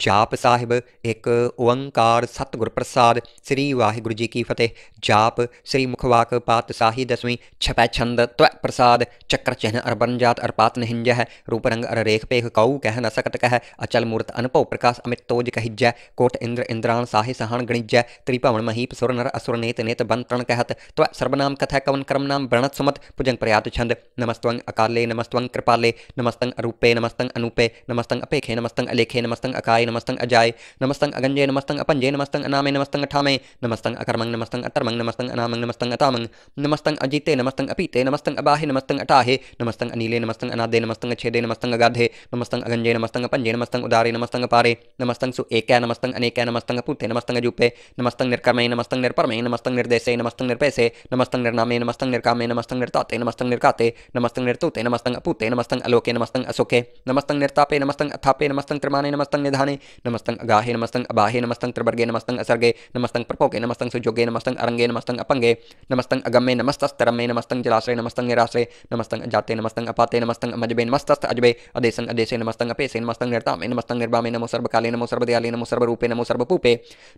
ਜਾਪ ਸਾਹਿਬ ਇੱਕ ਓੰਕਾਰ ਸਤਿਗੁਰ ਪ੍ਰਸਾਦ ਸ੍ਰੀ ਵਾਹਿਗੁਰੂ ਜੀ ਕੀ ਫਤਿਹ ਜਾਪ ਸ੍ਰੀ ਮੁਖਵਾਕ ਪਾਤ ਸਾਹੀ ਦਸਵੀਂ ਛਪੈ ਛੰਦ ਤਵ ਪ੍ਰਸਾਦ ਚੱਕਰ ਚਿਹਨ ਅਰਬਨ ਜਾਤ ਅਰਪਾਤ ਨਹਿੰਜ ਹੈ ਰੂਪ ਰੰਗ ਅਰ ਰੇਖ ਪੇਖ ਕਉ ਕਹਿ ਨ ਸਕਤ ਕਹਿ ਅਚਲ ਮੂਰਤ ਅਨਭਉ ਪ੍ਰਕਾਸ਼ ਅਮਿਤ ਤੋਜ ਕਹਿਜੈ ਕੋਟ ਇੰਦਰ ਇੰਦਰਾਨ ਸਾਹੇ ਸਹਾਨ ਗਣਿਜੈ ਤ੍ਰਿਭਵਨ ਮਹੀਪ ਸੁਰ ਨਰ ਅਸੁਰ ਨੇਤ ਨੇਤ ਬੰਤਣ ਕਹਿਤ ਤਵ ਸਰਬਨਾਮ ਕਥੈ ਕਵਨ ਕਰਮ ਨਾਮ ਵਰਣਤ ਸੁਮਤ ਭੁਜੰਗ ਪ੍ਰਯਾਤ ਛੰਦ ਨਮਸਤਵੰ ਅਕਾਲੇ ਨਮਸਤਵੰ कृपाले नमस्तंग अरूपे नमस्तंग अनूपे नमस्तंग अपेखे नमस्तंग अलेखे नमस्तंग अकाल नमस्काय नमस्तंग अजाय नमस्तंग अगंजय नमस्तंग अपंजय नमस्तंग अनामे नमस्तंग अठामे नमस्तंग अकर्मंग नमस्तंग अतर्मंग नमस्तंग अनामंग नमस्तंग अतामंग नमस्तंग अजीते नमस्तंग अपीते नमस्तंग अबाहे नमस्तंग अटाहे नमस्तंग अनीले नमस्तंग अनादे नमस्तंग छेदे नमस्तंग अगाधे नमस्तंग अगंजय नमस्तंग अपंजय नमस्तंग उदारे नमस्तंग पारे नमस्तंग सु एक नमस्तंग अनेक नमस्तंग पुते नमस्तंग जूपे नमस्तंग निर्कमे नमस्तंग निर्परमे नमस्तंग निर्देशे नमस्तंग निर्पैसे नमस्तंग निर्नामे नमस्तंग निर्कामे नमस्तंग निर्ताते नमस्तंग निर्काते नमस्तंग निर्तुते नमस्तंग अपूते नमस्तंग अलोके नमस्तंग असोके नमस्तंग निर्तापे नमस्तंग अथापे नमस्तंग त्रिमाने नमस्तंग निधा धाने नमस्तंग अगाहे नमस्तंग अबाहे नमस्तंग त्रिवर्गे नमस्तंग असर्गे नमस्तंग प्रपोके नमस्तंग सुजोगे नमस्तंग अरंगे नमस्तंग अपंगे नमस्तंग अगम्य नमस्तस्तरम्य नमस्तंग जलाश्रय नमस्तंग निराश्रय नमस्तंग अजाते नमस्तंग अपाते नमस्तंग अमजबे नमस्तस्त अजबे अदेसंग अदेशे नमस्तंग अपेसे नमस्तंग निर्तामे नमस्तंग निर्वामे नमो सर्वकाले नमो सर्वदयाले नमो सर्वरूपे नमो सर्वपूपे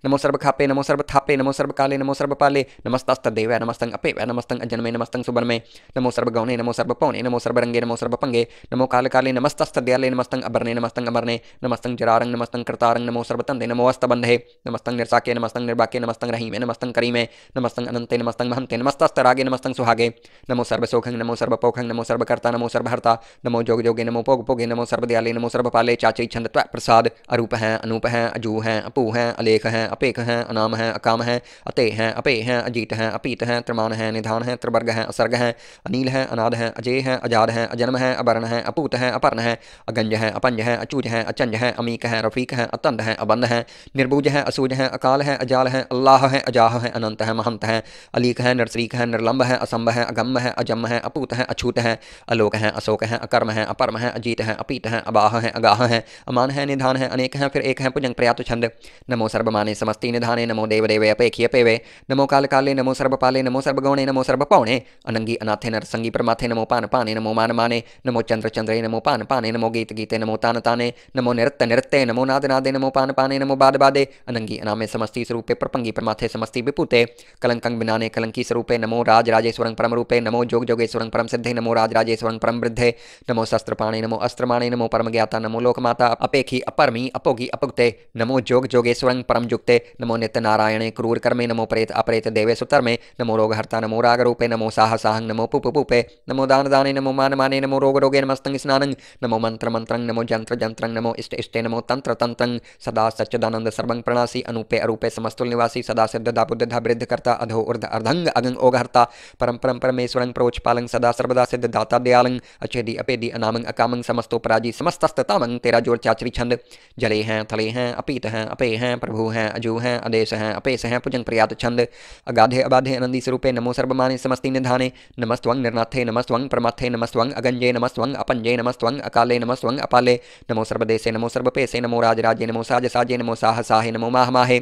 नमो सर्वखापे नमो सर्वथापे नमो सर्वकाले नमो सर्वपाले नमस्तस्त देवे नमस्तंग अपेवे नमस्तंग अजन्मे नमस्तंग सुबर्मे नमो सर्वगौणे नमो सर्वपौणे नमो सर्वरंगे नमो सर्वपंगे नमो कालकाले नमस्तस्त दयाले नमस्तंग अबरने नमस्तंग अमरने नमस्तंग जरारंग नमस्तंग कृतारंग नमो सर्वतंते नमो अस्तबंधे नमस्तंग निरसाके नमस्तंग निर्वाके नमस्तंग रहीमे नमस्तंग करीमे नमस्तंग अनंते नमस्तंग महंते नमस्त रागे नमस्तंग सुहागे नमो सर्वसोखंग नमो सर्वपोखंग नमो सर्वकर्ता नमो सर्वहर्ता नमो जोग जोगे नमो पोग पोगे नमो सर्वदयाले नमो सर्वपाले चाचे छंद त्व प्रसाद अरूप हैं अनूप हैं अजू हैं अपू हैं अलेख हैं अपेख हैं अनाम हैं अकाम हैं अते हैं अपे हैं अजीत हैं अपीत हैं त्रिमान हैं निधान हैं त्रिवर्ग हैं असर्ग हैं अनिल हैं अनाद हैं अजय हैं अजाद हैं अजन्म हैं अवर्ण हैं अपूत हैं अपर्ण हैं अगंज हैं अपंज हैं अचूज हैं अचंज हैं अमीक हैं रफ़ीक हैं अतंद हैं अबंध हैं निर्बुज हैं असूज हैं अकाल हैं अजाल हैं अल्लाह हैं अजाह हैं अनंत हैं महंत हैं अलीक हैं नरसरीक हैं निर्लंब हैं असंभ हैं अगम्ब हैं अजम हैं अपूत हैं अछूत हैं अलोक हैं अशोक हैं अकर्म हैं अपर्म हैं अजीत हैं अपीत हैं अबाह हैं अगाह हैं अमान हैं निधान हैं अनेक हैं फिर एक हैं पुजंग प्रयात छंद नमो सर्वमाने समस्ती निधाने नमो देव देवे अपेखिय पेवे नमो काल काले नमो सर्व पाले नमो सर्वगौणे नमो सर्व पौणे अनंगी अनाथे नर संगी परमाथे नमो पान पाने नमो मान माने नमो चंद्र चंद्रे नमो पान पाने नमो गीत गीते नमो तान ताने नमो नृत्य नृत्य नमो नाद नादे नमो पान पाने नमो बाद बादे अनंगी अनामे समस्ती स्वरूपे प्रपंगी परमाथे समस्ती विपुते कलंकंग बिनाने कलंकी स्वरूपे नमो राज राजेश्वरंग परम रूपे नमो जोग जोगेश्वरंग परम सिद्धे नमो राज राजेश्वरंग परम वृद्धे नमो शस्त्र पाणे नमो अस्त्रमाणे नमो परम ज्ञाता नमो लोकमाता अपेखी अपरमी अपोगी अपगुते नमो जोग जोगेश्वरंग परम जुगते नमो नित्य नारायणे क्रूर कर्मे नमो प्रेत अप्रेत देवे सुतर में नमो हर्ता नमो राग रूपे नमो साह साहंग नमो पुप पुपे नमो दान दाने नमो मान माने नमो रोग रोगे नमस्तंग स्नानंग नमो मंत्र मंत्रंग नमो जंत्र जंत्रंग नमो इष्ट इष्टे नमो तंत्र तंत्र सदा सच्चिदानंद सर्वंग प्रणासी अनुपे अरूपे समस्तुल निवासी सदा सिद्धदा वृद्ध करता अधो ऊर्ध अर्धंग अगंग ओघर्ता परम परम परमेश्वरं प्रोच पालंग सदा सर्वदा सिद्ध दाता दयालंग अचेदी अपेदी अनामंग अकामंग समस्तो पराजी समस्तस्तामंग तेरा जोर चाचरी छंद जले हैं थले हैं अपीत हैं अपे हैं प्रभु हैं अजू हैं अदेश हैं अपेश हैं पुजन प्रयात छंद अगाधे अबाधे अनंदी स्वरूपे नमो सर्वमाने समस्ती निधाने नमस्वंग निर्नाथे नमस्वंग परमाथे नमस्वंग अगंजे नमस्वंग अपंजे नमस्वंग अकाले नमस्वंग अपाले नमो सर्वदेशे नमो सर्वपेशे नमो राजराजे नमो साज साजे नमो साह साहे नमो माह माहे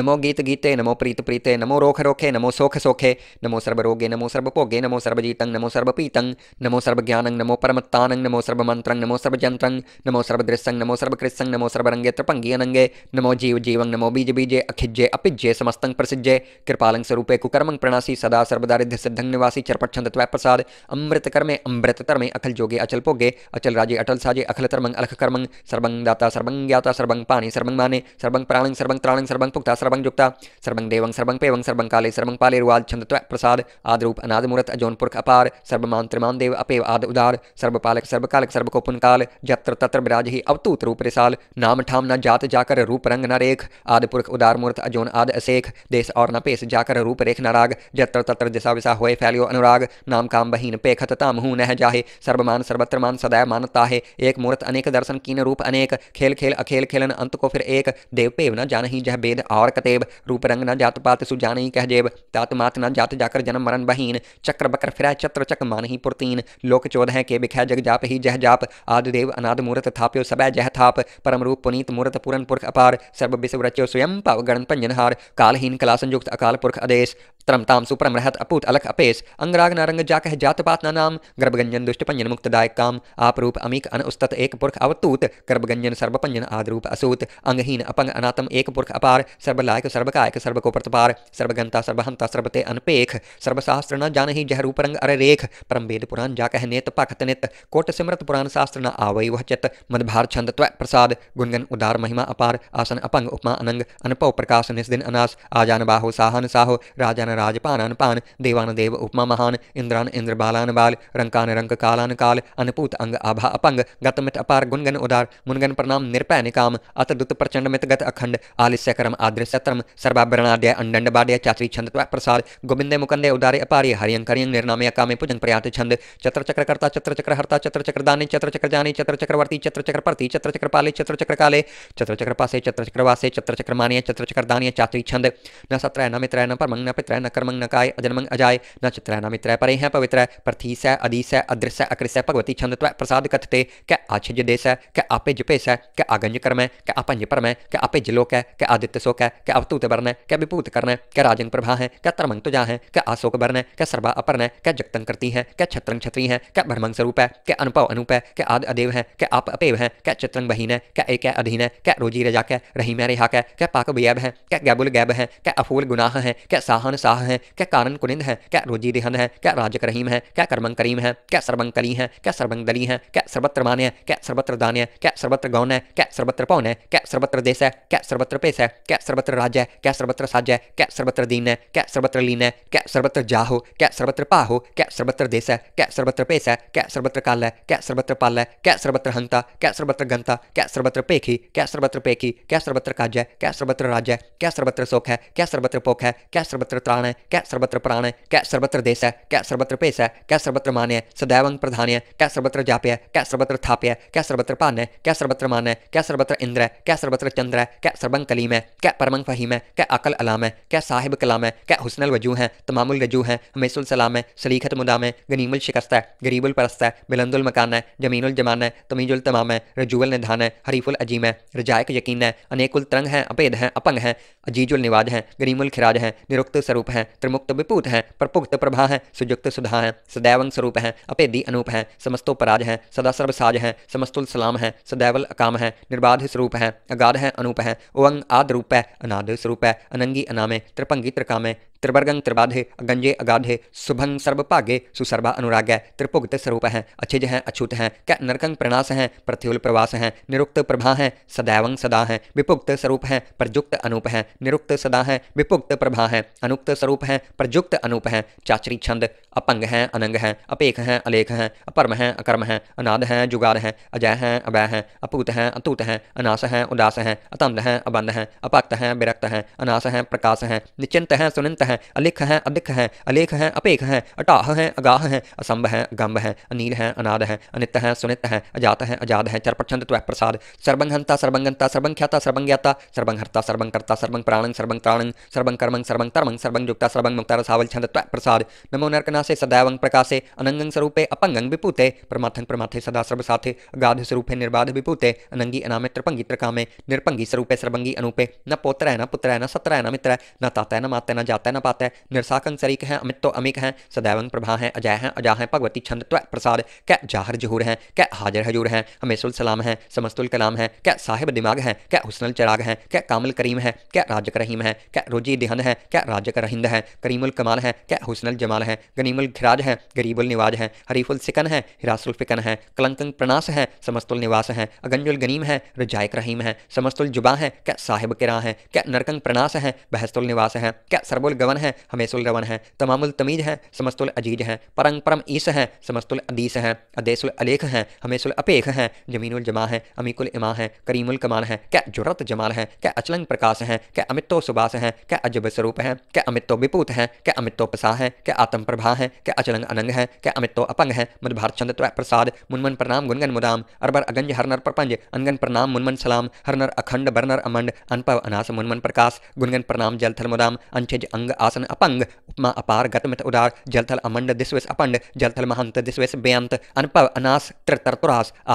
नमो गीत गीते नमो प्रीत प्रीते नमो रोख रोखे नमो सोख सोखे नमो सर्वरोगे नमो सर्वभोगे नमो सर्वजीतंग नमो सर्वपीतंग नमो सर्वज्ञानं नमो परमत्तानं नमो सर्वमन्त्रं नमो सर्वजन्त्रं नमो सर्वदृश्यं नमो सर्वकृत्संग नमो सर्वरङ्गे त्रिपङ्गि अनंगे नमो जीव जीवं नमो बीज बीजे अखिज्ये अपिज्ये समस्तं प्रसिज्जे कृपालं स्वरूपे कुकर्मं प्रणासी सदा सर्वदारिध्य सिद्धं निवासी चरपच्छंद त्वय प्रसाद अमृत कर्मे अमृत तर्मे अखल जोगे अचल पोगे अचल राजे अटल साजे अखल तर्मंग अलख कर्मंग सर्वंग दाता सर्वंग सर्वं ज्ञाता सर्वंग पानी सर्वंग माने सर्वंग प्राणंग सर्वंग त्राणंग सर्वंग पुक्ता सर्वंग जुक्ता सर्वंग देवं सर्वंग पेवं सर्वंग काले सर्वंग पाले पालेरुआद छंद त्व प्रसाद आदरूप अनाद मूर्त अजोन पुरख अपार सर्वमान मान देव अपेव आद उदार सर्व सर्व पालक सर्वपालक सर्वकालक सर्वकोपुन काल जत्र तत्र विराज ही अवतूत रूप रिसाल नाम ठाम न जात जाकर रूप रंग न रेख आद पुरख उदार मूर्त अजोन आद असेख देश और न पेश जाकर रूप रेख न राग जत्र तत्र दिशा विशा होए फैलियो अनुराग नाम काम बहीन पेखत ताम तामहू नह जाहे सर्वमान सर्वत्र मान सदा मानता है एक मूर्त अनेक दर्शन कीन रूप अनेक खेल खेल खेल अखेल खेलन अंत को फिर एक देव भेव न जानही जह बेद और कतेब रूप रंग न जात पात सुजानही कह जेब तात मात न जात जाकर जन्म मरण बहीन चक्र बकर फिरा चत्र चक मानही पुरतीन लोक है के बिख्या जग जाप ही जह जाप आदि देव अनाद मूर्त थाप्यो सबै जह थाप परम रूप पुनीत मूर्त पूरन पुरख अपार सर्व विश्व रचो स्वयं पाव गणन पंजनहार कालहीन कला संयुक्त अकाल पुरख आदेश त्रमताम सुपरम रहत अपूत अलख अपेश अंगराग नरंग जाकह जातपात न नाम गर्भगंजन दुष्टपंजन मुक्तदायक काम आपरूप अमीक अन उस्तत एक पुरख अवतूत गर्भगंजन सर्वपंजन आदरूप असूत अंगहीन अपंग अनातम एक पुरख अपार सर्वलायक सर्वकायक सर्व को प्रतपार सर्वगंता सर्वहंता सर्वते अनपेख सर्वशास्त्र न जान ही जह रंग अर रेख परम वेद पुराण जाकह नेत पखत नित कोट सिमृत पुराण शास्त्र न आवय वह चित मदभार छंद त्व प्रसाद गुणगन उदार महिमा अपार आसन अपंग उपमा अनंग अनपौ प्रकाश निस्दिन अनास आजान बाहो साहन साहो राजान राजपानन पान देवान देव उपमा महान इंद्रान इंद्र बालान बाल रंकान रंक कालान काल अनपूत अंग आभा अपंग गतमित अपार गुणगन उदार मुनगन प्रणाम निरपय निकाम अत दुत प्रचंड मित गत अखंड आलिस्य करम आद्र सत्रम सर्वाभरणाद्य अंडंड बाड्य चाचरी छंद प्रसाद गोविंदे मुकंदे उदारे अपारे हरियं करियं निर्नामे अकामे पुजन प्रयात छंद चत्र चक्र कर्ता चत्र चक्र हर्ता चत्र चक्र दानी चत्र चक्र जानी चत्र चक्रवर्ती चत्र चक्र प्रति चत्र चक्र पाले चत्र चक्र काले चत्र चक्र पासे चत्र चक्र वासे चत्र चक्र मानिय चत्र चक्र दानिय चाचरी छंद न सत्रय न मित्रय न परमंग न पित्रय न कर्मंग न काय अजन्मंग अजाय न चित्रय न मित्रय परे हैं पवित्रय प्रथीस अदीस अदृश अकृस भगवती छंद प्रसाद कथते कै आछिज देश है कै आपे जुपेश कै आगंज कर्म करमय कै आपंज है कै आपे जिलोक है कै आदित्य शोक है कै अवतूत वर्ण है कै विभूत कर्ण कै राजन प्रभा है कै तरमंग तुजा है कै आशोक वर्ण है कै सर्वा अपर्ण है कै जगतंग करती है कै छत्रंग छत्री है कै भ्रमंग स्वरूप है कै अनुभव अनुप है कै आद अदेव है कै आप अपेव है कै चित्रंग बहीन है कै एक अधीन है कै रोजी रजा कै मै रिहा कै कै पाक वैब है कै गैबुल गैब है कै अफूल गुनाह है कै साहन साह अल्लाह है क्या कारण कुनिंद है क्या रोजी रिहन है क्या राजक रहीम है क्या करमंग करीम है क्या सरबंग कली है क्या सरबंग दली है क्या सर्वत्र मान है क्या सर्वत्र दान है क्या सर्वत्र गौन है क्या सर्वत्र पौन है क्या सर्वत्र देश है क्या सर्वत्र पेश है क्या सर्वत्र राज्य है क्या सर्वत्र साज है क्या सर्वत्र दीन है क्या सर्वत्र लीन है क्या सर्वत्र जा हो क्या सर्वत्र पा हो क्या सर्वत्र देश है क्या सर्वत्र पेश है क्या सर्वत्र काल है क्या सर्वत्र पाल है क्या सर्वत्र हंता क्या सर्वत्र गंता क्या सर्वत्र पेखी क्या सर्वत्र पेखी क्या सर्वत्र काज है क्या सर्वत्र राज्य है क्या सर्वत्र सुख है क्या सर्वत्र पोख है क्या सर्वत्र त्राण प्राण है क्या सर्वत्र प्राण है क्या सर्वत्र देश है क्या सर्वत्र पेश है क्या सर्वत्र मान्य है सदैव प्रधान है क्या सर्वत्र जाप्य है क्या सर्वत्र थाप्य है क्या सर्वत्र पान है क्या सर्वत्र मान है क्या सर्वत्र इंद्र है क्या सर्वत्र चंद्र है क्या सर्वंग कलीम है क्या परमंग फहीम है क्या अकल अलाम है क्या साहिब कलाम है क्या हुसनल वजू है तमामुल रजू है हमेशुल सलाम है सलीखत मुदाम है गनीमुल शिकस्त है गरीबुल परस्त है बिलंदुल मकान है जमीनुल जमान है तमीजुल तमाम है रजूअल निधान है हरीफुल अजीम है रजायक यकीन है अनेकुल तरंग है अपेद है अपंग है अजीजुल निवाज है गरीमुल खिराज है निरुक्त स्वरूप है त्रिमुक्त विपूत है प्रपुक्त प्रभा है सुयुक्त सुधा है सदैवन स्वरूप है अपेदी अनूप है समस्तोपराज है सदा सर्वसाज है समस्तुल सलाम है सदैवल अकाम है निर्बाध स्वरूप है अगाध है अनूप है ओंग आद रूप है अनाद स्वरूप है अनंगी अनामे त्रिपंगी त्रिकामे त्रिवर्गं त्रिबाधे अगंजे अगाधे सुभंग सर्वभागे सुसर्वा अनुराग्य त्रिपुगत स्वरूप हैं अछिज हैं अछूत हैं क्या नरकंग प्रणास हैं प्रथ्युल प्रवास हैं निरुक्त प्रभा हैं सदैवं सदा हैं विपुक्त स्वरूप हैं प्रयुक्त अनूप हैं निरुक्त सदा हैं विपुक्त प्रभा हैं अनुक्त स्वरूप हैं प्रयुक्त अनूप हैं चाचरी छंद अपंग हैं अनंग हैं अपेख हैं अलेख हैं अपर्म हैं अकर्म हैं अनाद हैं जुगार हैं अजय हैं अभय हैं अपूत हैं अतूत हैं अनास हैं उदास हैं अतंध हैं अबंध हैं अपक्त हैं विरक्त हैं अनास हैं प्रकाश हैं निश्चिंत हैं सुनिंत हैं है अलिख है अभिख है अलेख है अपेख है अटाह है अगाह है असंभ है गंभ है अनिल है अनाद है अनित है सुनित है अजात है अजाद है चरपछंद त्वह प्रसाद सर्वंगंता सर्वंगंता सर्वंख्याता सर्वंग्ञाता सर्वंगहर्ता सर्वंकर्ता सर्वं प्राणंग सर्वं त्राणंग सर्वं कर्मंग सर्वं तर्मंग सर्वं युक्ता सर्वं मुक्ता रसावल छंद त्वह प्रसाद नमो नरकनासे सदैवं प्रकाशे अनंगं स्वरूपे अपंगं विपूते प्रमाथं प्रमाथे सदा सर्वसाथे अगाध स्वरूपे निर्बाध विपूते अनंगी अनामे त्रिपंगी त्रिकामे निरपंगी स्वरूपे सर्वंगी अनुपे न पोत्र है न पुत्र है न सत्र है न मित्र है न ताता है न माता है न जाता है न पाते निरसाकन सरीक हैं अमित तो अमिक हैं सदैवंग प्रभा हैं अजय हैं अजा हैं भगवती छंद त्व प्रसाद कै जाहर जहूर हैं कै हाजिर हजूर हैं हमेशुल सलाम हैं समस्तुल कलाम हैं कै साहिब दिमाग हैं कै हुसनल चराग हैं कै कामल करीम है कै राजक रहीम है कै रोजी दिहन है कै राजक रहिंद है करीमुल कमाल है कै हुसनल जमाल है गनीमुल घिराज है गरीबुल निवाज है हरीफुल सिकन है हिरासुल फिकन है कलंकंग प्रनास है समस्तुल निवास है अगंजुल गनीम है रजायक रहीम है समस्तुल जुबा है कै साहिब किरा है कै नरकंग प्रनास है बहस्तुल निवास है कै सरबुल गवन रवन है हमेशुल रवन है तमामुल तमीज है समस्तुल अजीज है परंग परम ईस है समस्तुल अदीस है अदेसुल अलेख है हमेशुल अपेख है जमीनुल जमा है अमीकुल इमा है करीमुल कमाल है क्या जुरत जमाल है क्या अचलंग प्रकाश है क्या अमितो सुबास है क्या अजब स्वरूप है क्या अमितो विपूत है क्या अमितो पसा है क्या आत्म प्रभा है क्या अचलंग अनंग है क्या अमितो अपंग है मधभार छंद प्रसाद मुनमन प्रणाम गुनगन मुदाम अरबर अगंज हरनर प्रपंज अंगन प्रणाम मुनमन सलाम हरनर अखंड बरनर अमंड अनपव अनास मुनमन प्रकाश गुनगन प्रणाम जलथल मुदाम अंशज अंग आसन अपंग उपमा अपार गतमित उदार जलथल अमंड दिस्विस अपंड जलथल महंत दिस्विस बेअंत अनपव अनास त्रितर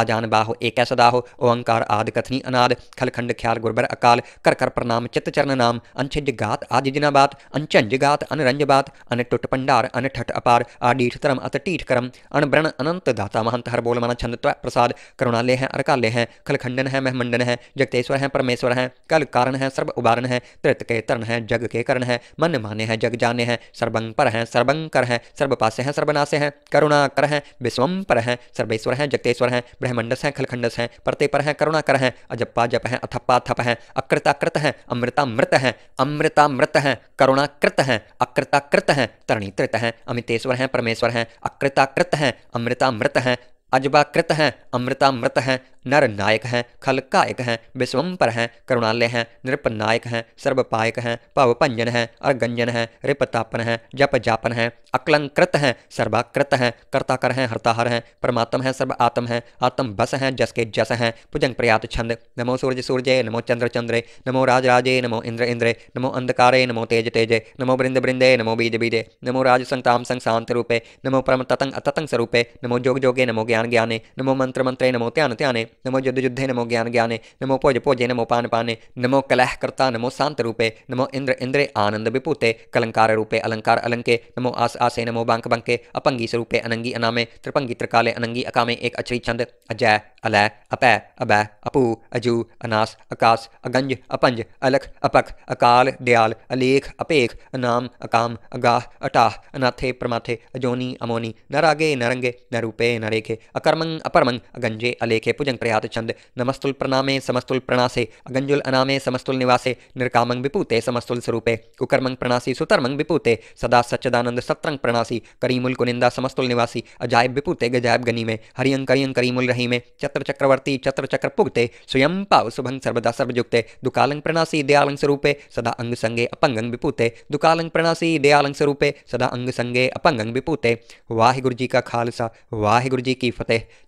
आजान बाहो एक सदाहो ओंकार आदि कथनी अनाद खलखंड ख्याल गुरबर अकाल कर कर प्रणाम चित्त चरण नाम अनछिज गात आदि जिनाबात अंचंज गात अनरंज बात अन टुट पंडार अन ठट अपार आडीठ तरम अत टीठ करम अणब्रण अनंत दाता महंत हर बोल मन छंद प्रसाद करुणालय हैं अरकाले हैं खलखंडन है महमंडन है जगतेश्वर है परमेश्वर हैं कल कारण है सर्व उबारण है तृत के तरण है जग के करण है मन भाने हैं जग जाने हैं सर्वंपर हैं सर्वंकर हैं सर्वपाश्य हैं सर्वनाश हैं करुणाकर हैं विश्वम पर हैं सर्वेश्वर हैं जगतेश्वर हैं ब्रह्मंडस हैं खलखंडस हैं परते पर हैं करुणाकर हैं अजप्पा जप हैं अथप्पा थप हैं अकृताकृत हैं अमृतामृत हैं अमृतामृत हैं करुणाकृत हैं अकृताकृत हैं तरणीकृत हैं अमितेश्वर हैं परमेश्वर हैं अकृताकृत हैं अमृतामृत हैं अजबाकृत हैं अमृतामृत हैं नर नायक हैं खलकायक हैं विश्वम्पर हैं करुणालय हैं नृपनायक हैं सर्वपायक हैं पवपंजन हैं अर्गंजन हैं रिपतापन हैं जप जापन हैं अकलंकृत हैं सर्वाकृत हैं कर्ताकर हैं हर्ताहर हैं परमात्म हैं सर्व आत्म हैं आत्म बस हैं जस के जस हैं पुजंग प्रयात छंद नमो सूर्य सूर्य नमो चंद्र चंद्रे नमो राज राजे नमो इंद्र इंद्रे नमो अंधकारे नमो तेज तेजे नमो बृंद बृंदे नमो बीज बीजे नमो राज संताम शांत रूपे नमो परम ततंग अततंग स्वरूपे नमो जोग जोगे नमो ज्ञान ज्ञाने नमो मंत्र मंत्रे नमो ध्यान ध्याने नमो युद्ध युद्धे नमो ज्ञान ज्ञाने नमो भोज भोजे नमो पान पाने नमो कलहकर्ता नमो शांत रूपे नमो इंद्र इंद्रे आनंद विपूते कलंकार रूपे अलंकार अलंके नमो आस आसे नमो बांक बंके अपंगी स्वरूपे अनंगी अनामे त्रिपंगी त्रिकाले अनंगी अकामे एक अचरी छंद अजय अलै अपै अबै अपू अजू अनास अकाश अगंज अपंज अलख अपख अकाल दयाल अलेख अपेख अनाम अकाम अगाह अटाह अनाथे प्रमाथे अजोनी अमोनी नरागे नरंगे नरूपे नरेखे अकर्मंग अपरमंग अगंजे अलेखे पुजंग प्रयात छंद नमस्तुल प्रणामे समस्तुल प्रणासे अगंजुल अनामे समस्तुल निवासे निरकामंग विपूते समस्तुल स्वरूपे कुकर्मंग प्रणासी सुतर्मंग विपूते सदा सच्चदानंद सत्रंग प्रणासी करीमुल कुनिंदा समस्तुल निवासी अजायब विपूते गजायब गनी में हरियंग करियंग करीमुल रही में चत शक्र चक्रवर्ती चत्र चक्र पुगते स्वयं पाव शुभंग सर्वदा सर्वयुक्ते दुकालंग प्रणासी दयालंग स्वरूपे सदा अंग संगे अपंगंग विपूते दुकालंग प्रणासी दयालंग स्वरूपे सदा अंग संगे अपंगंग विपूते वाहिगुरु जी का खालसा वाहिगुरु जी की फतेह